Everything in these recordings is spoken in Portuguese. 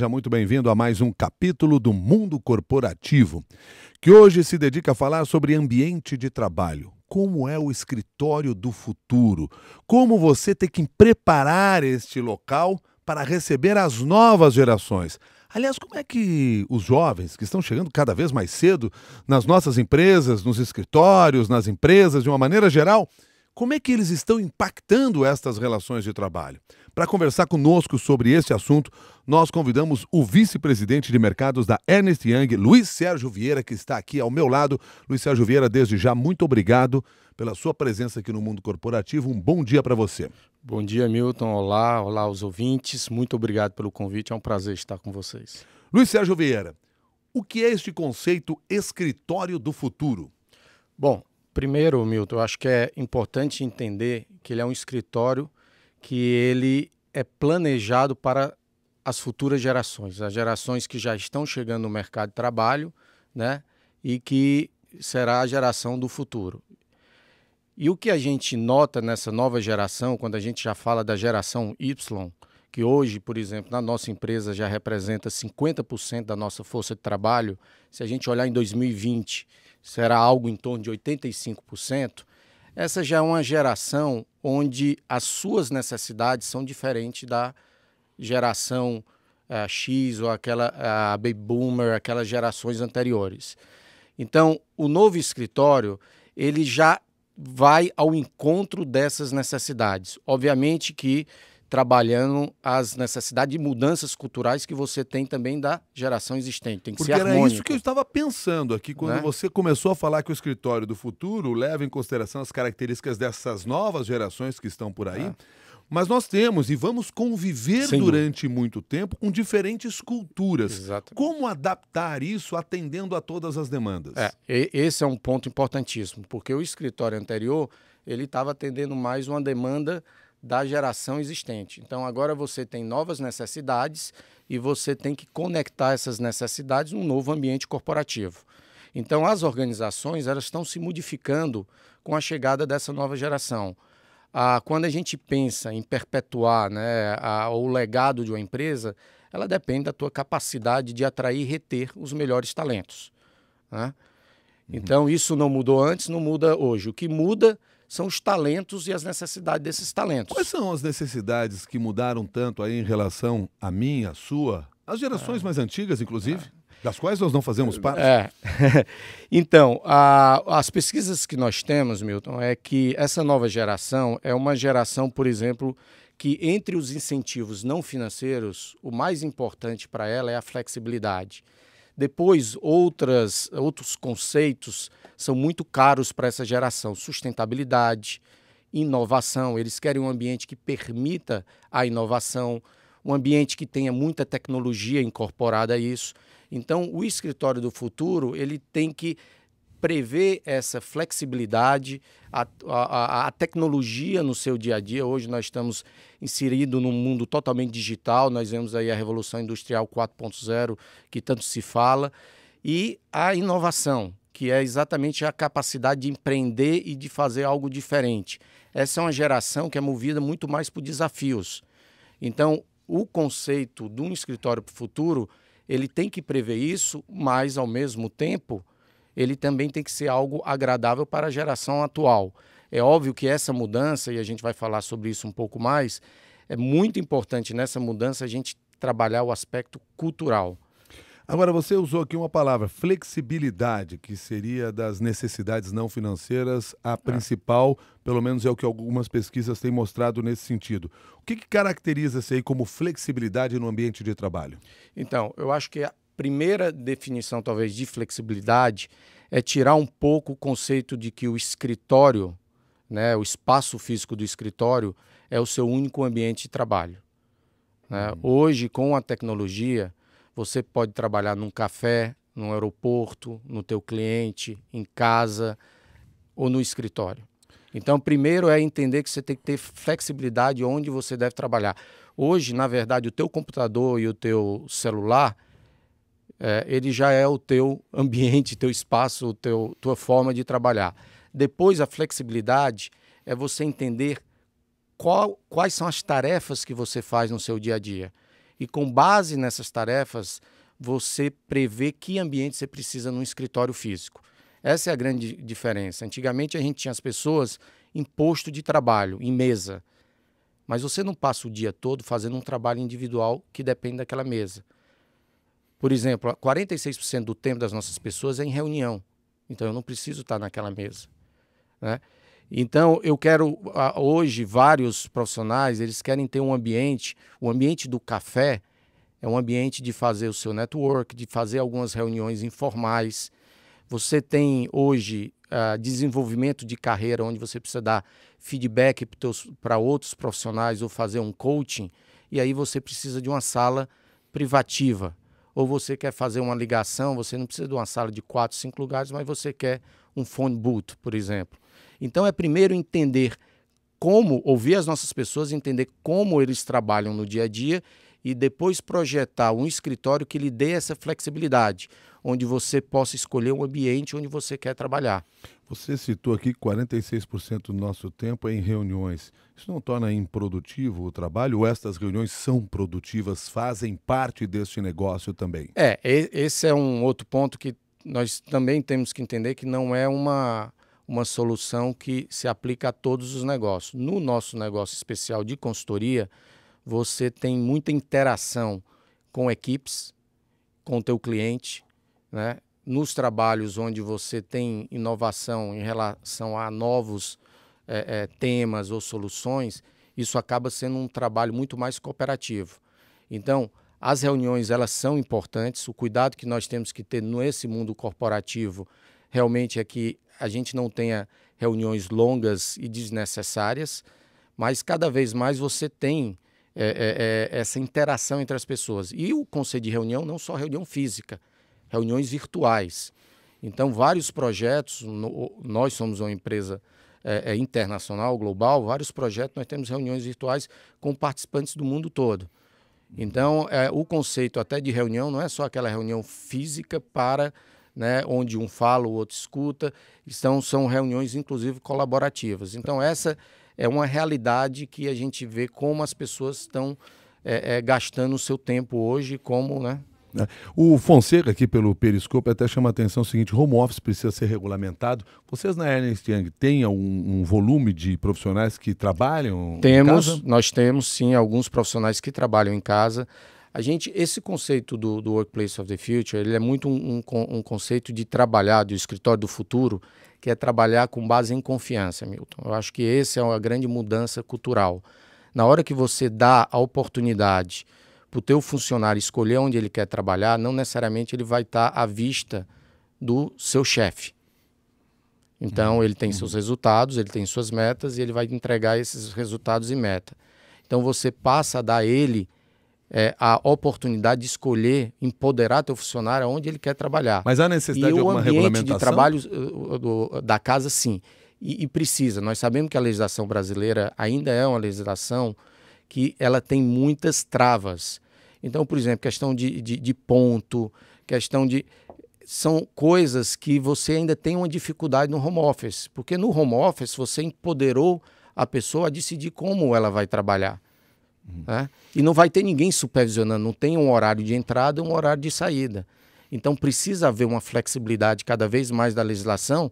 Seja muito bem-vindo a mais um capítulo do Mundo Corporativo, que hoje se dedica a falar sobre ambiente de trabalho. Como é o escritório do futuro? Como você tem que preparar este local para receber as novas gerações? Aliás, como é que os jovens que estão chegando cada vez mais cedo nas nossas empresas, nos escritórios, nas empresas, de uma maneira geral, como é que eles estão impactando estas relações de trabalho? Para conversar conosco sobre esse assunto, nós convidamos o vice-presidente de mercados da Ernest Young, Luiz Sérgio Vieira, que está aqui ao meu lado. Luiz Sérgio Vieira, desde já, muito obrigado pela sua presença aqui no mundo corporativo. Um bom dia para você. Bom dia, Milton. Olá, olá aos ouvintes. Muito obrigado pelo convite. É um prazer estar com vocês. Luiz Sérgio Vieira, o que é este conceito escritório do futuro? Bom, primeiro, Milton, eu acho que é importante entender que ele é um escritório que ele é planejado para as futuras gerações, as gerações que já estão chegando no mercado de trabalho, né? E que será a geração do futuro. E o que a gente nota nessa nova geração, quando a gente já fala da geração Y, que hoje, por exemplo, na nossa empresa já representa 50% da nossa força de trabalho, se a gente olhar em 2020, será algo em torno de 85%, essa já é uma geração onde as suas necessidades são diferentes da geração uh, X ou aquela uh, baby boomer, aquelas gerações anteriores. Então, o novo escritório ele já vai ao encontro dessas necessidades. Obviamente que trabalhando as necessidades de mudanças culturais que você tem também da geração existente. Tem que Porque ser harmônico. era isso que eu estava pensando aqui quando né? você começou a falar que o escritório do futuro leva em consideração as características dessas novas gerações que estão por aí. É. Mas nós temos e vamos conviver Sim. durante muito tempo com diferentes culturas. Exatamente. Como adaptar isso atendendo a todas as demandas? É, esse é um ponto importantíssimo, porque o escritório anterior ele estava atendendo mais uma demanda da geração existente. Então agora você tem novas necessidades e você tem que conectar essas necessidades num novo ambiente corporativo. Então as organizações elas estão se modificando com a chegada dessa nova geração. Ah, quando a gente pensa em perpetuar né, a, o legado de uma empresa, ela depende da tua capacidade de atrair e reter os melhores talentos. Né? Uhum. Então, isso não mudou antes, não muda hoje. O que muda são os talentos e as necessidades desses talentos. Quais são as necessidades que mudaram tanto aí em relação a minha, a sua, às gerações é. mais antigas, inclusive? É. Das quais nós não fazemos é. parte. É. então, a, as pesquisas que nós temos, Milton, é que essa nova geração é uma geração, por exemplo, que entre os incentivos não financeiros, o mais importante para ela é a flexibilidade. Depois, outras, outros conceitos são muito caros para essa geração: sustentabilidade, inovação. Eles querem um ambiente que permita a inovação, um ambiente que tenha muita tecnologia incorporada a isso. Então, o escritório do futuro ele tem que prevê essa flexibilidade, a, a, a, tecnologia no seu dia a dia. Hoje nós estamos inseridos num mundo totalmente digital, nós vemos aí a Revolução Industrial 4.0, que tanto se fala, e a inovação, que é exatamente a capacidade de empreender e de fazer algo diferente. Essa é uma geração que é movida muito mais por desafios. Então, o conceito de um escritório para o futuro, ele tem que prever isso, mas, ao mesmo tempo, ele também tem que ser algo agradável para a geração atual. É óbvio que essa mudança, e a gente vai falar sobre isso um pouco mais, é muito importante nessa mudança a gente trabalhar o aspecto cultural. Agora, você usou aqui uma palavra, flexibilidade, que seria das necessidades não financeiras a é. principal, ah. pelo menos é o que algumas pesquisas têm mostrado nesse sentido. O que, que caracteriza-se aí como flexibilidade no ambiente de trabalho? Então, eu acho que primeira definição, talvez, de flexibilidade é tirar um pouco o conceito de que o escritório, né, o espaço físico do escritório, é o seu único ambiente de trabalho. Né? Hum. Hoje, com a tecnologia, você pode trabalhar num café, num aeroporto, no teu cliente, em casa ou no escritório. Então, primeiro é entender que você tem que ter flexibilidade onde você deve trabalhar. Hoje, na verdade, o teu computador e o teu celular é, ele já é o teu ambiente, teu espaço, teu, tua forma de trabalhar. Depois, a flexibilidade é você entender qual, quais são as tarefas que você faz no seu dia a dia. E com base nessas tarefas, você prevê que ambiente você precisa num escritório físico. Essa é a grande diferença. Antigamente a gente tinha as pessoas em posto de trabalho, em mesa. Mas você não passa o dia todo fazendo um trabalho individual que depende daquela mesa. Por exemplo, 46% do tempo das nossas pessoas é em reunião. Então eu não preciso estar naquela mesa. Né? Então eu quero hoje vários profissionais eles querem ter um ambiente, o ambiente do café é um ambiente de fazer o seu network, de fazer algumas reuniões informais. Você tem hoje uh, desenvolvimento de carreira onde você precisa dar feedback para outros profissionais ou fazer um coaching e aí você precisa de uma sala privativa ou você quer fazer uma ligação, você não precisa de uma sala de quatro, cinco lugares, mas você quer um phone boot, por exemplo. Então é primeiro entender como, ouvir as nossas pessoas, entender como eles trabalham no dia a dia e depois projetar um escritório que lhe dê essa flexibilidade onde você possa escolher um ambiente onde você quer trabalhar. Você citou aqui que 46% do nosso tempo é em reuniões. Isso não torna improdutivo o trabalho? Ou estas reuniões são produtivas, fazem parte deste negócio também? É, esse é um outro ponto que nós também temos que entender que não é uma, uma solução que se aplica a todos os negócios. No nosso negócio especial de consultoria, você tem muita interação com equipes, com o teu cliente, né? Nos trabalhos onde você tem inovação em relação a novos é, é, temas ou soluções, isso acaba sendo um trabalho muito mais cooperativo. Então, as reuniões elas são importantes. O cuidado que nós temos que ter nesse mundo corporativo realmente é que a gente não tenha reuniões longas e desnecessárias, mas cada vez mais você tem é, é, é essa interação entre as pessoas. E o conselho de reunião não só reunião física, reuniões virtuais. Então, vários projetos, no, nós somos uma empresa é, é, internacional, global, vários projetos, nós temos reuniões virtuais com participantes do mundo todo. Então, é, o conceito até de reunião não é só aquela reunião física para né, onde um fala, o outro escuta. Então, são reuniões, inclusive, colaborativas. Então, essa é uma realidade que a gente vê como as pessoas estão é, é, gastando o seu tempo hoje, como, né? Né? O Fonseca, aqui pelo Periscope, até chama a atenção o seguinte: home office precisa ser regulamentado. Vocês na Ernest Young têm um, um volume de profissionais que trabalham? Temos, nós temos sim alguns profissionais que trabalham em casa. A gente, esse conceito do, do Workplace of the Future, ele é muito um, um, um conceito de trabalhar, do escritório do futuro, que é trabalhar com base em confiança, Milton. Eu acho que essa é uma grande mudança cultural. Na hora que você dá a oportunidade para o teu funcionário escolher onde ele quer trabalhar, não necessariamente ele vai estar tá à vista do seu chefe. Então, uhum. ele tem seus uhum. resultados, ele tem suas metas e ele vai entregar esses resultados e meta. Então, você passa a dar a ele é, a oportunidade de escolher, empoderar teu funcionário onde ele quer trabalhar. Mas há necessidade e de alguma regulamentação? de trabalho eh, da casa, sim. E, e, precisa. Nós sabemos que a legislação brasileira ainda é uma legislação que ela tem muitas travas. Então, por exemplo, questão de, de, de ponto, questão de. São coisas que você ainda tem uma dificuldade no home office, porque no home office você empoderou a pessoa a decidir como ela vai trabalhar. Uhum. Né? E não vai ter ninguém supervisionando, não tem um horário de entrada um horário de saída. Então precisa haver uma flexibilidade cada vez mais da legislação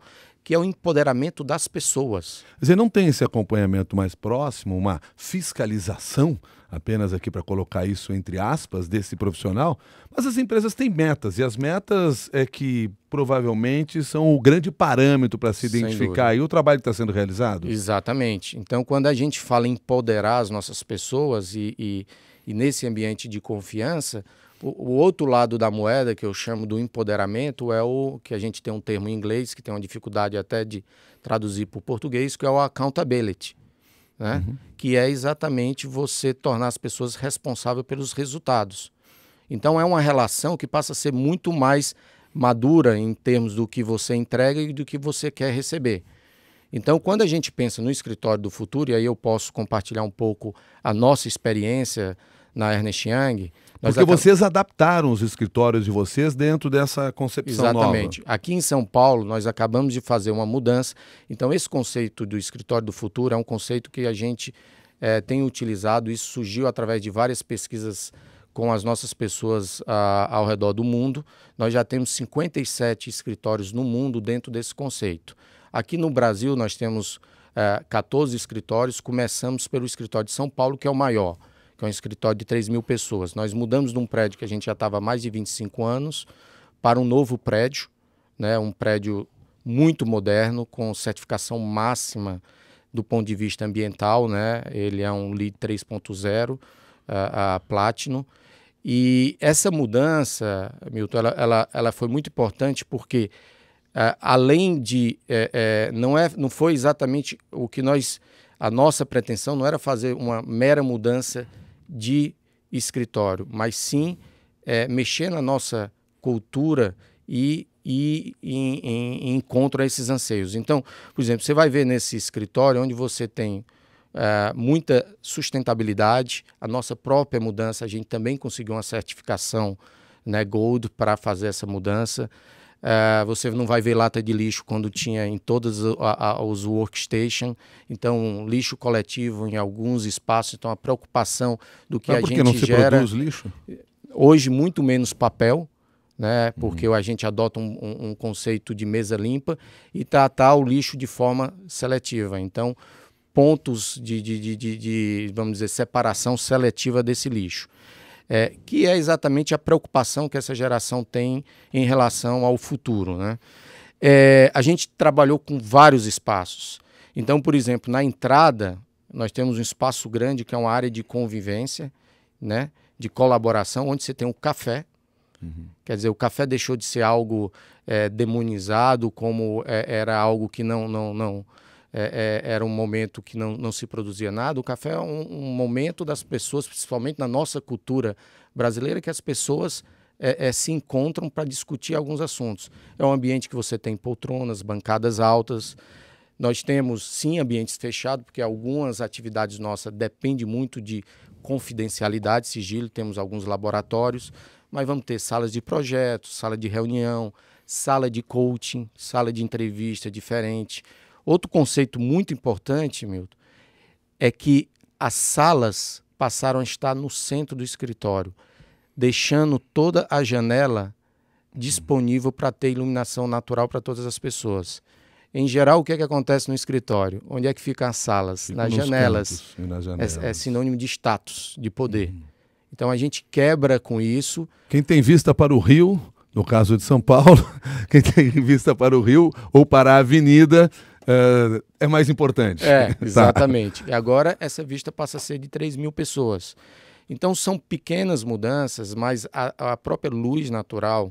que é o empoderamento das pessoas. Você não tem esse acompanhamento mais próximo, uma fiscalização, apenas aqui para colocar isso entre aspas, desse profissional, mas as empresas têm metas, e as metas é que provavelmente são o grande parâmetro para se identificar e o trabalho que está sendo realizado. Exatamente. Então, quando a gente fala em empoderar as nossas pessoas e, e, e nesse ambiente de confiança, o, o, outro lado da moeda, que eu chamo do empoderamento, é o que a gente tem um termo em inglês, que tem uma dificuldade até de traduzir para o português, que é o accountability. Né? Uhum. Que é exatamente você tornar as pessoas responsáveis pelos resultados. Então é uma relação que passa a ser muito mais madura em termos do que você entrega e do que você quer receber. Então, quando a gente pensa no escritório do futuro, e aí eu posso compartilhar um pouco a nossa experiência na Ernest Young, nós Porque vocês adaptaram os escritórios de vocês dentro dessa concepção Exatamente. Nova. Aqui em São Paulo, nós acabamos de fazer uma mudança. Então, esse conceito do escritório do futuro é um conceito que a gente é, tem utilizado. Isso surgiu através de várias pesquisas com as nossas pessoas ah, ao redor do mundo. Nós já temos 57 escritórios no mundo dentro desse conceito. Aqui no Brasil, nós temos 14 eh, escritórios. Começamos pelo escritório de São Paulo, que é o maior que é um escritório de 3 mil pessoas. Nós mudamos de um prédio que a gente já estava há mais de 25 anos para um novo prédio, né, um prédio muito moderno, com certificação máxima do ponto de vista ambiental. Né? Ele é um LEED 3.0, a, a Platinum. E essa mudança, Milton, ela, ela, ela foi muito importante porque, uh, além de. É, é, não, é, não foi exatamente o que nós. A nossa pretensão não era fazer uma mera mudança de escritório, mas sim é, mexer na nossa cultura e e em, em, em encontro a esses anseios. Então, por exemplo, você vai ver nesse escritório onde você tem Uh, muita sustentabilidade, a nossa própria mudança, a gente também conseguiu uma certificação né, Gold para fazer essa mudança. É, você não vai ver lata de lixo quando tinha em todos os workstation. Então, lixo coletivo em alguns espaços. Então, a preocupação do que Mas a gente não se Produz lixo? Hoje, muito menos papel. Né, uhum. porque uhum. a gente adota um, um, conceito de mesa limpa e tratar o lixo de forma seletiva. Então, pontos de, de, de, de vamos dizer, separação seletiva desse lixo é, que é exatamente a preocupação que essa geração tem em relação ao futuro. Né? É, a gente trabalhou com vários espaços. Então, por exemplo, na entrada, nós temos um espaço grande que é uma área de convivência, né? de colaboração, onde você tem um café. Uhum. Quer dizer, o café deixou de ser algo é, demonizado, como é, era algo que não, não, não, é, é, era um momento que não, não se produzia nada. O café é um, um momento das pessoas, principalmente na nossa cultura brasileira, que as pessoas é, é, se encontram para discutir alguns assuntos. É um ambiente que você tem poltronas, bancadas altas. Nós temos, sim, ambientes fechados, porque algumas atividades nossas dependem muito de confidencialidade, sigilo. Temos alguns laboratórios, mas vamos ter salas de projetos, sala de reunião, sala de coaching, sala de entrevista diferente. Outro conceito muito importante, Milton, é que as salas passaram a estar no centro do escritório, deixando toda a janela disponível para ter iluminação natural para todas as pessoas. Em geral, o que é que acontece no escritório? Onde é que ficam as salas? Fico nas janelas. nas janelas. É, é, sinônimo de status, de poder. Uhum. Então a gente quebra com isso. Quem tem vista para o rio, no caso de São Paulo, quem tem vista para o rio ou para a avenida, é, é mais importante. É, tá. exatamente. tá. E agora essa vista passa a ser de 3 mil pessoas. Então são pequenas mudanças, mas a, a própria luz natural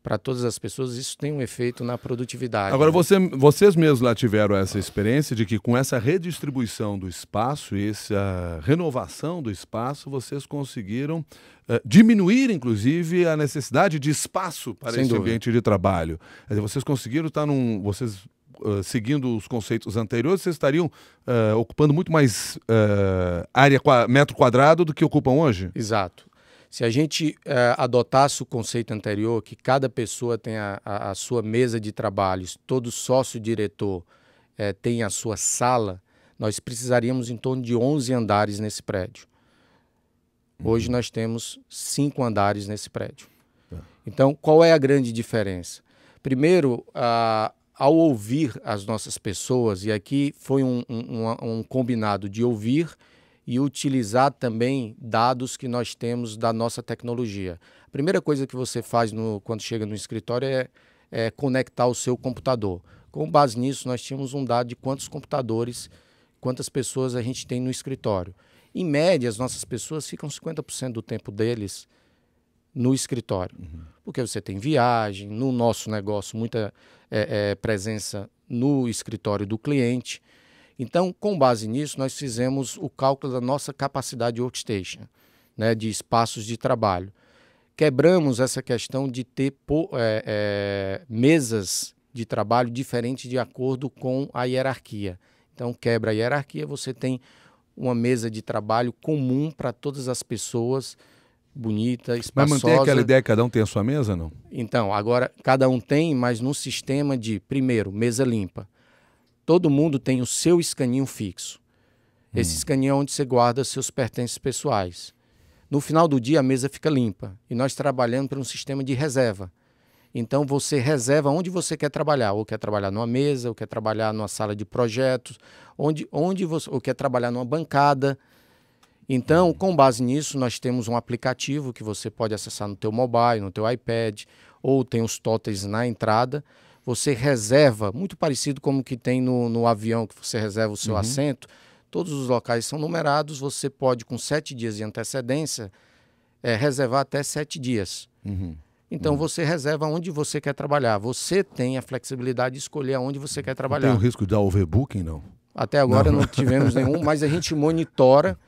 para todas as pessoas, isso tem um efeito na produtividade. Agora, né? você, vocês mesmos lá tiveram essa experiência de que com essa redistribuição do espaço e essa renovação do espaço, vocês conseguiram uh, diminuir, inclusive, a necessidade de espaço para Sem esse dúvida. ambiente de trabalho. Vocês conseguiram estar num. Vocês ah, seguindo os conceitos anteriores, vocês estariam uh, ocupando muito mais uh, área metro quadrado do que ocupam hoje? Exato. Se a gente eh, adotasse o conceito anterior, que cada pessoa tem a, a, a sua mesa de trabalhos, todo sócio-diretor eh, tem a sua sala, nós precisaríamos em torno de 11 andares nesse prédio. Uhum. Hoje uhum. nós temos cinco andares nesse prédio. Tá. Então, qual é a grande diferença? Primeiro, a, ao ouvir as nossas pessoas, e aqui foi um, um, um, combinado de ouvir e utilizar também dados que nós temos da nossa tecnologia. A primeira coisa que você faz no, quando chega no escritório é, é conectar o seu computador. Com base nisso, nós tínhamos um dado de quantos computadores, quantas pessoas a gente tem no escritório. Em média, as nossas pessoas ficam 50% do tempo deles no escritório. Uhum. Porque você tem viagem, no nosso negócio, muita é, é, presença no escritório do cliente. Então, com base nisso, nós fizemos o cálculo da nossa capacidade de workstation, né, de espaços de trabalho. Quebramos essa questão de ter po, é, é, mesas de trabalho diferentes de acordo com a hierarquia. Então, quebra a hierarquia, você tem uma mesa de trabalho comum para todas as pessoas bonita, espaçosa. Mas manter aquela ideia que cada um tem a sua mesa, não? Então, agora cada um tem, mas num sistema de, primeiro, mesa limpa. Todo mundo tem o seu escaninho fixo. Hum. Esse escaninho é onde você guarda seus pertences pessoais. No final do dia, a mesa fica limpa. E nós trabalhamos para um sistema de reserva. Então, você reserva onde você quer trabalhar. Ou quer trabalhar numa mesa, ou quer trabalhar numa sala de projetos, onde, onde você, ou quer trabalhar numa bancada. Então, com base nisso, nós temos um aplicativo que você pode acessar no teu mobile, no teu iPad, ou tem os totens na entrada. Você reserva, muito parecido como que tem no, no avião, que você reserva o seu uhum. assento. Todos os locais são numerados. Você pode, com sete dias de antecedência, é, reservar até sete dias. Uhum. Então uhum. você reserva onde você quer trabalhar. Você tem a flexibilidade de escolher onde você quer trabalhar. Não tem o risco de dar overbooking, não? Até agora não, não tivemos nenhum, mas a gente monitora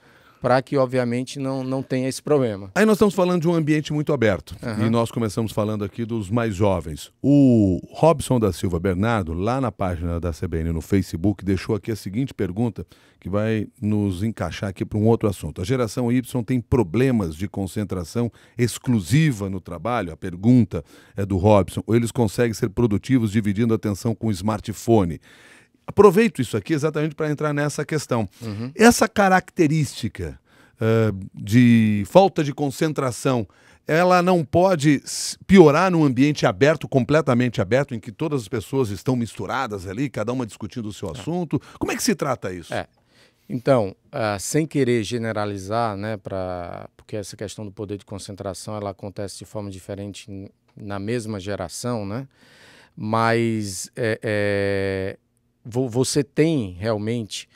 para que, obviamente, não, não tenha esse problema. Aí nós estamos falando de um ambiente muito aberto. Uhum. E nós começamos falando aqui dos mais jovens. O Robson da Silva Bernardo, lá na página da CBN no Facebook, deixou aqui a seguinte pergunta, que vai nos encaixar aqui para um outro assunto. A geração Y tem problemas de concentração exclusiva no trabalho? A pergunta é do Robson. Ou eles conseguem ser produtivos dividindo a atenção com o smartphone? aproveito isso aqui exatamente para entrar nessa questão. Uhum. Essa característica uh, de falta de concentração, ela não pode piorar num ambiente aberto, completamente aberto, em que todas as pessoas estão misturadas ali, cada uma discutindo o seu é. assunto. É. Como é que se trata isso? É. Então, uh, sem querer generalizar, né, pra, porque essa questão do poder de concentração ela acontece de forma diferente na mesma geração, né? Mas é, é você tem realmente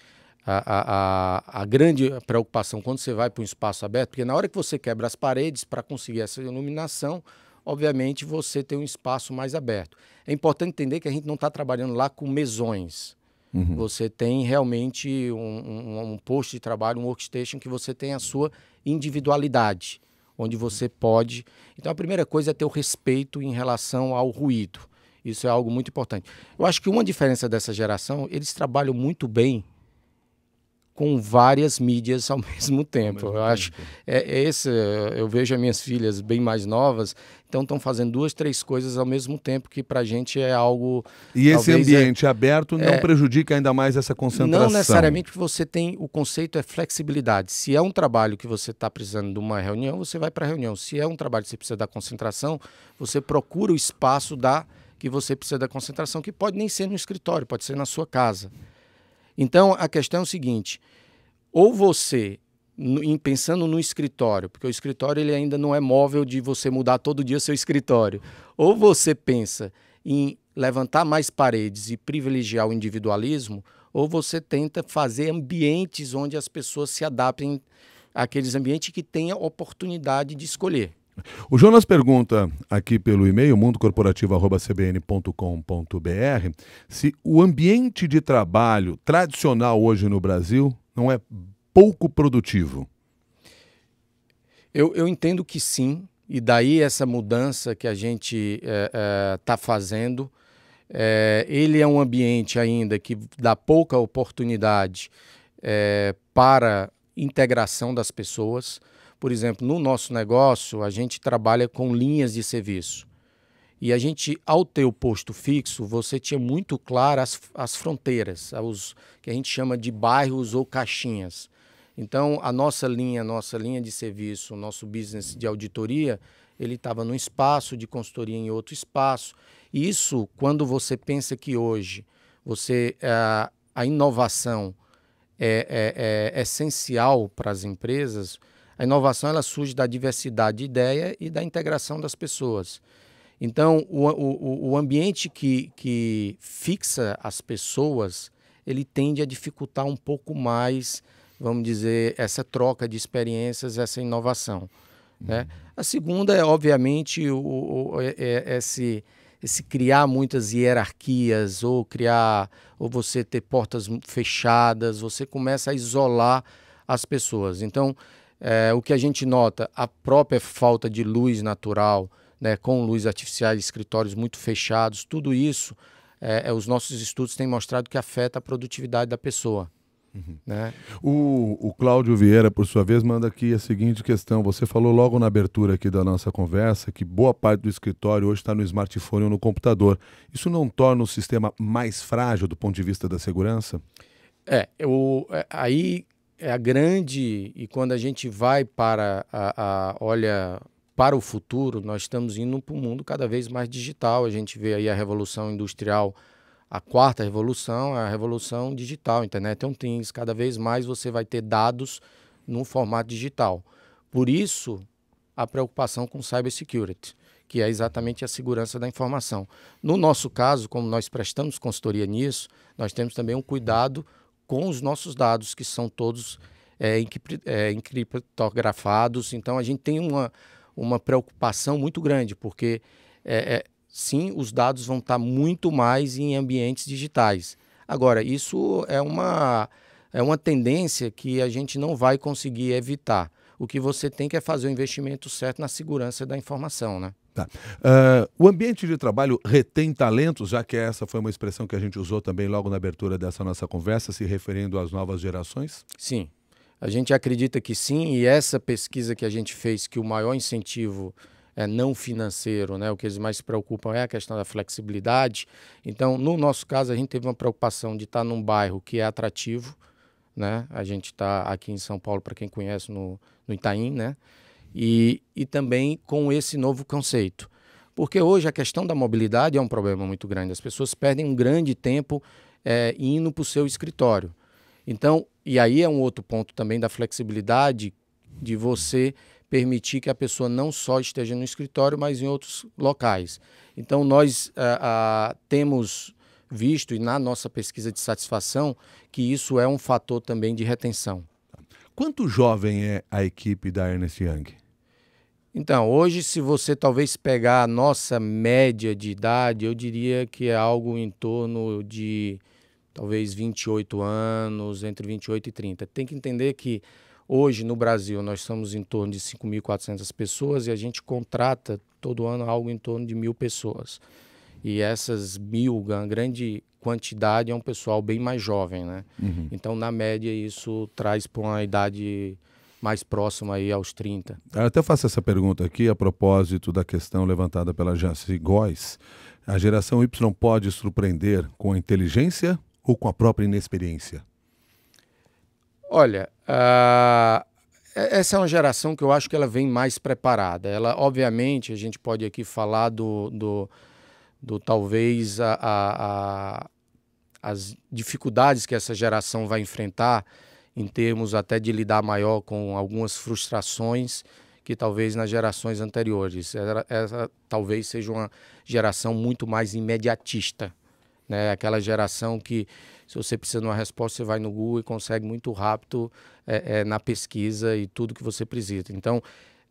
a, a, a, grande preocupação quando você vai para um espaço aberto, porque na hora que você quebra as paredes para conseguir essa iluminação, obviamente você tem um espaço mais aberto. É importante entender que a gente não está trabalhando lá com mesões. Uhum. Você tem realmente um, um, um posto de trabalho, um workstation que você tem a sua individualidade, onde você pode. Então a primeira coisa é ter o respeito em relação ao ruído. Isso é algo muito importante. Eu acho que uma diferença dessa geração, eles trabalham muito bem com várias mídias ao mesmo tempo. Ao mesmo eu tempo. acho é, é, esse eh, eu vejo as minhas filhas bem mais novas, então estão fazendo duas, três coisas ao mesmo tempo que para a gente é algo. E esse é ambiente é, aberto não é, prejudica ainda mais essa concentração? Não necessariamente você tem o conceito é flexibilidade. Se é um trabalho que você está precisando de uma reunião, você vai para a reunião. Se é um trabalho que você precisa da concentração, você procura o espaço da que você precisa da concentração, que pode nem ser no escritório, pode ser na sua casa. Então, a questão é o seguinte: ou você pensando no escritório, porque o escritório ele ainda não é móvel de você mudar todo dia seu escritório. Ou você pensa em levantar mais paredes e privilegiar o individualismo, ou você tenta fazer ambientes onde as pessoas se adaptem àqueles ambientes que tenha oportunidade de escolher. O Jonas pergunta aqui pelo e-mail mundocorporativo@cbn.com.br se o ambiente de trabalho tradicional hoje no Brasil não é pouco produtivo. Eu, eu entendo que sim, e daí essa mudança que a gente está eh, eh, é, é, fazendo. É, ele é um ambiente ainda que dá pouca oportunidade para integração das pessoas por exemplo, no nosso negócio, a gente trabalha com linhas de serviço. E a gente, ao ter o posto fixo, você tinha muito claro as, as fronteiras, os que a gente chama de bairros ou caixinhas. Então, a nossa linha, nossa linha de serviço, nosso business de auditoria, ele estava num espaço, de consultoria em outro espaço. isso, quando você pensa que hoje você a, a inovação é, é, é essencial para as empresas, a inovação ela surge da diversidade de ideia e da integração das pessoas. Então, o, o, o ambiente que, que fixa as pessoas, ele tende a dificultar um pouco mais, vamos dizer, essa troca de experiências, essa inovação. Uhum. Né? A segunda é, obviamente, o, o é, é, esse, esse criar muitas hierarquias ou criar ou você ter portas fechadas, você começa a isolar as pessoas. Então, é, o que a gente nota, a própria falta de luz natural, né, com luz artificial, escritórios muito fechados, tudo isso, é, é, os nossos estudos têm mostrado que afeta a produtividade da pessoa. Uhum. Né? O, o Cláudio Vieira, por sua vez, manda aqui a seguinte questão. Você falou logo na abertura aqui da nossa conversa que boa parte do escritório hoje está no smartphone ou no computador. Isso não torna o sistema mais frágil do ponto de vista da segurança? É, eu, é, aí é a grande e quando a gente vai para a, a, olha para o futuro nós estamos indo para um mundo cada vez mais digital a gente vê aí a revolução industrial a quarta revolução é a revolução digital internet é um things cada vez mais você vai ter dados no formato digital por isso a preocupação com cybersecurity que é exatamente a segurança da informação no nosso caso como nós prestamos consultoria nisso nós temos também um cuidado com os nossos dados, que são todos é, é, encriptografados. Então, a gente tem uma, uma preocupação muito grande, porque é, é, sim, os dados vão estar muito mais em ambientes digitais. Agora, isso é uma, é uma tendência que a gente não vai conseguir evitar. O que você tem que é fazer o investimento certo na segurança da informação, né? Tá. Uh, o ambiente de trabalho retém talentos, já que essa foi uma expressão que a gente usou também logo na abertura dessa nossa conversa, se referindo às novas gerações? Sim, a gente acredita que sim, e essa pesquisa que a gente fez, que o maior incentivo é não financeiro, né? o que eles mais se preocupam é a questão da flexibilidade. Então, no nosso caso, a gente teve uma preocupação de estar num bairro que é atrativo, né? a gente está aqui em São Paulo, para quem conhece, no, no Itaim, né? e, e também com esse novo conceito. Porque hoje a questão da mobilidade é um problema muito grande. As pessoas perdem um grande tempo é, indo para o seu escritório. Então, e aí é um outro ponto também da flexibilidade de você permitir que a pessoa não só esteja no escritório, mas em outros locais. Então, nós é, temos visto, e na nossa pesquisa de satisfação, que isso é um fator também de retenção. Quanto jovem é a equipe da Ernest Young? Então, hoje, se você talvez pegar a nossa média de idade, eu diria que é algo em torno de talvez 28 anos, entre 28 e 30. Tem que entender que hoje no Brasil nós somos em torno de 5.400 pessoas e a gente contrata todo ano algo em torno de mil pessoas. E essas mil, a grande quantidade é um pessoal bem mais jovem, né? Uhum. Então, na média, isso traz para uma idade mais próximo aí aos 30. Eu até faço essa pergunta aqui a propósito da questão levantada pela Jacy Góes. A geração Y pode surpreender com a inteligência ou com a própria inexperiência? Olha, uh, essa é uma geração que eu acho que ela vem mais preparada. Ela, obviamente, a gente pode aqui falar do, do, do talvez a, a, a, as dificuldades que essa geração vai enfrentar em termos até de lidar maior com algumas frustrações que talvez nas gerações anteriores. Essa, essa talvez seja uma geração muito mais imediatista. Né? Aquela geração que, se você precisa de uma resposta, você vai no Google e consegue muito rápido é, é, na pesquisa e tudo que você precisa. Então,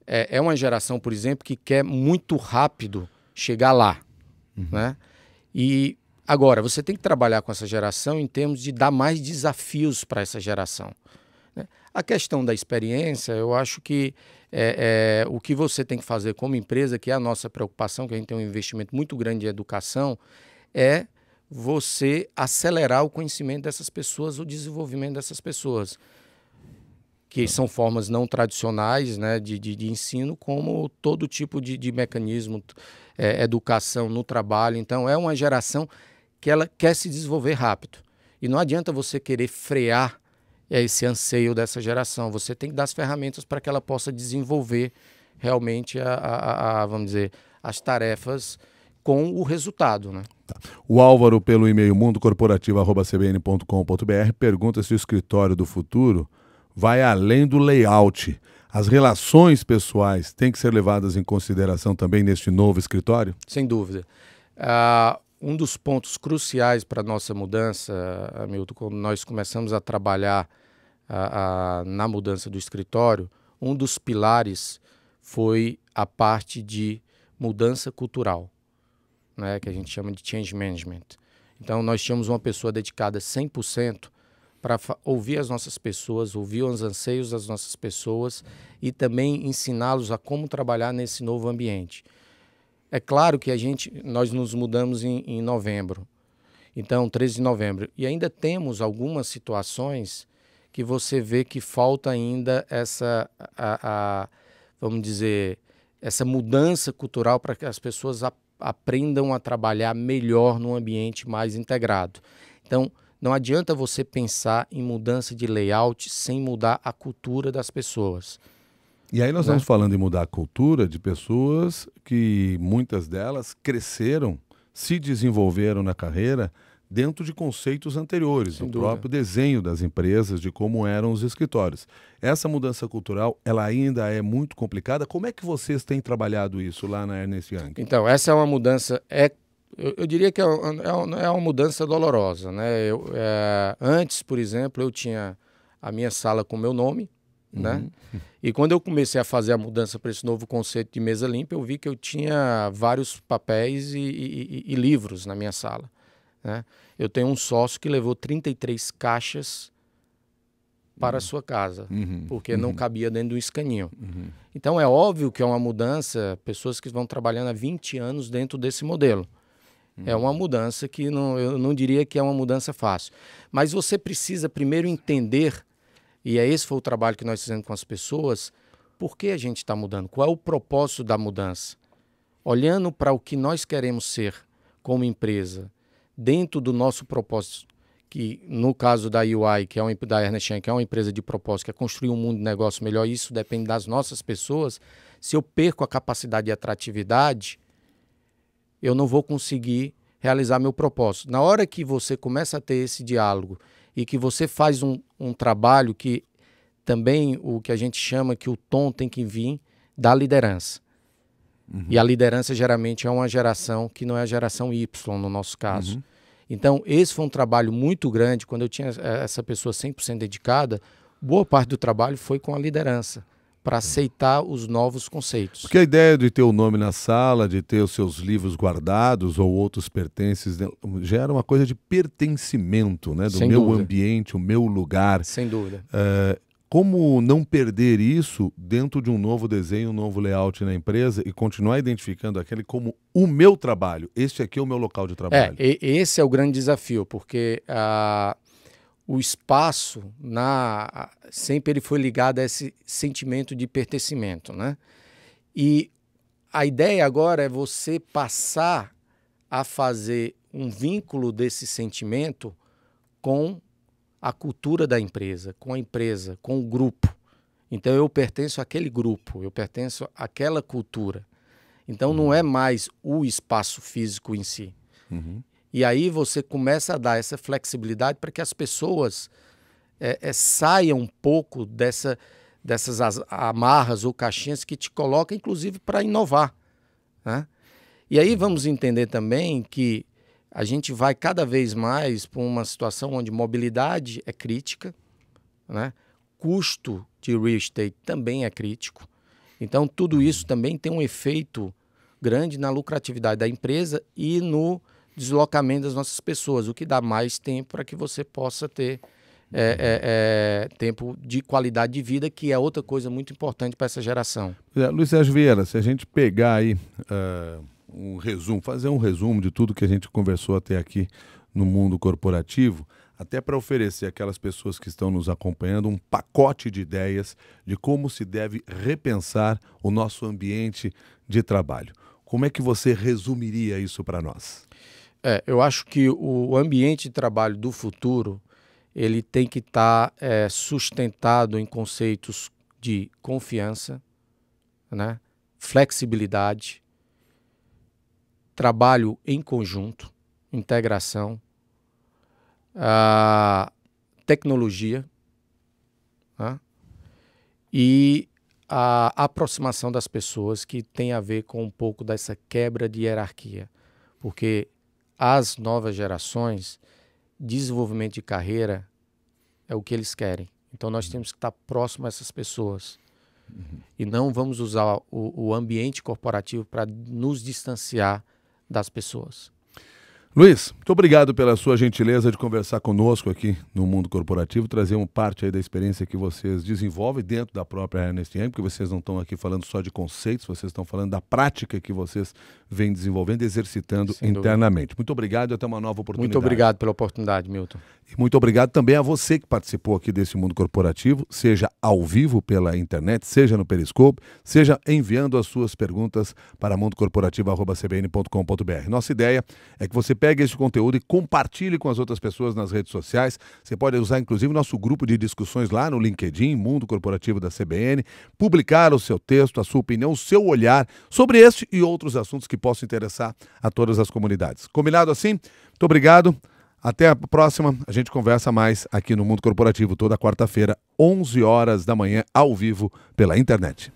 é, é, uma geração, por exemplo, que quer muito rápido chegar lá. Uhum. Né? E Agora, você tem que trabalhar com essa geração em termos de dar mais desafios para essa geração. Né? A questão da experiência, eu acho que é, é, o que você tem que fazer como empresa, que é a nossa preocupação, que a gente tem um investimento muito grande em educação, é você acelerar o conhecimento dessas pessoas, o desenvolvimento dessas pessoas, que são formas não tradicionais né, de, de, de ensino, como todo tipo de, de mecanismo, é, educação no trabalho. Então, é uma geração que ela quer se desenvolver rápido. E não adianta você querer frear é, esse anseio dessa geração. Você tem que dar as ferramentas para que ela possa desenvolver realmente a, a, a, vamos dizer, as tarefas com o resultado, né? Tá. O Álvaro, pelo e-mail mundocorporativo.cbn.com.br, pergunta se o escritório do futuro vai além do layout. As relações pessoais têm que ser levadas em consideração também neste novo escritório? Sem dúvida. Uh, um dos pontos cruciais para a nossa mudança, Hamilton, quando nós começamos a trabalhar a, a, na mudança do escritório, um dos pilares foi a parte de mudança cultural, né, que a gente chama de change management. Então, nós tínhamos uma pessoa dedicada 100% para ouvir as nossas pessoas, ouvir os anseios das nossas pessoas e também ensiná-los a como trabalhar nesse novo ambiente. É claro que a gente, nós nos mudamos em, em novembro, então 13 de novembro, e ainda temos algumas situações que você vê que falta ainda essa, a, a, vamos dizer, essa mudança cultural para que as pessoas a, aprendam a trabalhar melhor num ambiente mais integrado. Então, não adianta você pensar em mudança de layout sem mudar a cultura das pessoas. E aí nós estamos né? falando em mudar a cultura de pessoas que muitas delas cresceram, se desenvolveram na carreira dentro de conceitos anteriores, Sem do dúvida. próprio desenho das empresas, de como eram os escritórios. Essa mudança cultural, ela ainda é muito complicada. Como é que vocês têm trabalhado isso lá na Ernest Young? Então, essa é uma mudança, é, eu, eu diria que é, é, é, é uma mudança dolorosa. Né? Eu, é, antes, por exemplo, eu tinha a minha sala com meu nome, né? Uhum. E quando eu comecei a fazer a mudança para esse novo conceito de mesa limpa, eu vi que eu tinha vários papéis e, e, e livros na minha sala. Né? Eu tenho um sócio que levou 33 caixas para uhum. a sua casa, uhum. porque não uhum. cabia dentro do escaninho. Uhum. Então é óbvio que é uma mudança, pessoas que vão trabalhando há 20 anos dentro desse modelo. É uma mudança que não, eu não diria que é uma mudança fácil. Mas você precisa primeiro entender e é esse foi o trabalho que nós fizemos com as pessoas, por que a gente está mudando? Qual é o propósito da mudança? Olhando para o que nós queremos ser como empresa, dentro do nosso propósito, que no caso da UI, que é uma, da Ernest Young, que é uma empresa de propósito, que é construir um mundo de negócio melhor, isso depende das nossas pessoas. Se eu perco a capacidade de atratividade, eu não vou conseguir realizar meu propósito. Na hora que você começa a ter esse diálogo e que você faz um um trabalho que também o que a gente chama que o tom tem que vir da liderança. Uhum. E a liderança geralmente é uma geração que não é a geração Y, no nosso caso. Uhum. Então, esse foi um trabalho muito grande. Quando eu tinha essa pessoa 100% dedicada, boa parte do trabalho foi com a liderança para aceitar os novos conceitos. Porque a ideia de ter o nome na sala, de ter os seus livros guardados ou outros pertences, né, gera uma coisa de pertencimento, né? Do Sem meu dúvida. ambiente, o meu lugar. Sem dúvida. É, como não perder isso dentro de um novo desenho, um novo layout na empresa e continuar identificando aquele como o meu trabalho? Este aqui é o meu local de trabalho. É, esse é o grande desafio, porque a ah, o espaço na sempre ele foi ligado a esse sentimento de pertencimento, né? E a ideia agora é você passar a fazer um vínculo desse sentimento com a cultura da empresa, com a empresa, com o grupo. Então eu pertenço àquele grupo, eu pertenço àquela cultura. Então não uhum. é mais o espaço físico em si. Uhum. E aí você começa a dar essa flexibilidade para que as pessoas é, é, saiam um pouco dessa, dessas amarras ou caixinhas que te colocam, inclusive para inovar. Né? E aí vamos entender também que a gente vai cada vez mais para uma situação onde mobilidade é crítica, né? custo de real estate também é crítico. Então, tudo isso também tem um efeito grande na lucratividade da empresa e no deslocamento das nossas pessoas, o que dá mais tempo para que você possa ter é, é, é, tempo de qualidade de vida, que é outra coisa muito importante para essa geração. Luiz Sérgio Vieira, se a gente pegar aí uh, um resumo, fazer um resumo de tudo que a gente conversou até aqui no mundo corporativo, até para oferecer aquelas pessoas que estão nos acompanhando um pacote de ideias de como se deve repensar o nosso ambiente de trabalho. Como é que você resumiria isso para nós? É, eu acho que o ambiente de trabalho do futuro ele tem que estar tá, é, sustentado em conceitos de confiança, né? flexibilidade, trabalho em conjunto, integração, tecnologia né? e a aproximação das pessoas que tem a ver com um pouco dessa quebra de hierarquia, porque as novas gerações, desenvolvimento de carreira é o que eles querem. Então nós uhum. temos que estar próximo a essas pessoas. Uhum. E não vamos usar o, o ambiente corporativo para nos distanciar das pessoas. Luiz, muito obrigado pela sua gentileza de conversar conosco aqui no mundo corporativo, trazer uma parte aí da experiência que vocês desenvolvem dentro da própria Ernest Young, porque vocês não estão aqui falando só de conceitos, vocês estão falando da prática que vocês vêm desenvolvendo, exercitando Sem internamente. Dúvida. Muito obrigado e até uma nova oportunidade. Muito obrigado pela oportunidade, Milton. E muito obrigado também a você que participou aqui desse mundo corporativo, seja ao vivo pela internet, seja no Periscope, seja enviando as suas perguntas para mundocorporativo.cbn.com.br. Nossa ideia é que você pegue esse conteúdo e compartilhe com as outras pessoas nas redes sociais. Você pode usar, inclusive, nosso grupo de discussões lá no LinkedIn, Mundo Corporativo da CBN, publicar o seu texto, a sua opinião, o seu olhar sobre este e outros assuntos que possam interessar a todas as comunidades. Combinado assim? Muito obrigado. Até a próxima. A gente conversa mais aqui no Mundo Corporativo toda quarta-feira, 11 horas da manhã, ao vivo pela internet.